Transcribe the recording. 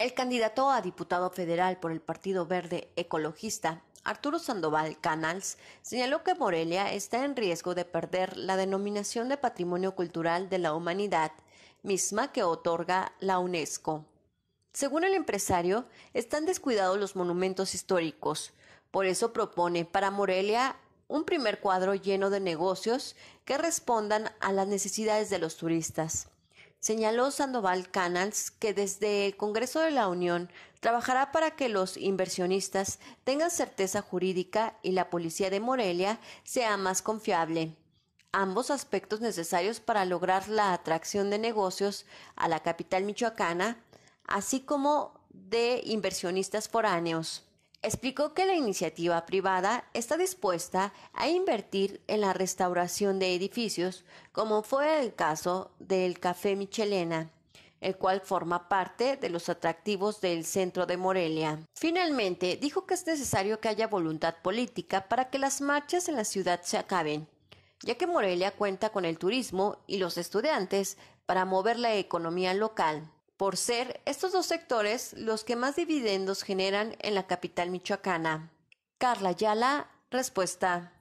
El candidato a diputado federal por el Partido Verde Ecologista, Arturo Sandoval Canals, señaló que Morelia está en riesgo de perder la denominación de Patrimonio Cultural de la Humanidad, misma que otorga la UNESCO. Según el empresario, están descuidados los monumentos históricos. Por eso propone para Morelia un primer cuadro lleno de negocios que respondan a las necesidades de los turistas. Señaló Sandoval Canals que desde el Congreso de la Unión trabajará para que los inversionistas tengan certeza jurídica y la policía de Morelia sea más confiable, ambos aspectos necesarios para lograr la atracción de negocios a la capital michoacana, así como de inversionistas foráneos. Explicó que la iniciativa privada está dispuesta a invertir en la restauración de edificios, como fue el caso del Café Michelena, el cual forma parte de los atractivos del centro de Morelia. Finalmente, dijo que es necesario que haya voluntad política para que las marchas en la ciudad se acaben, ya que Morelia cuenta con el turismo y los estudiantes para mover la economía local por ser estos dos sectores los que más dividendos generan en la capital michoacana. Carla Yala, respuesta.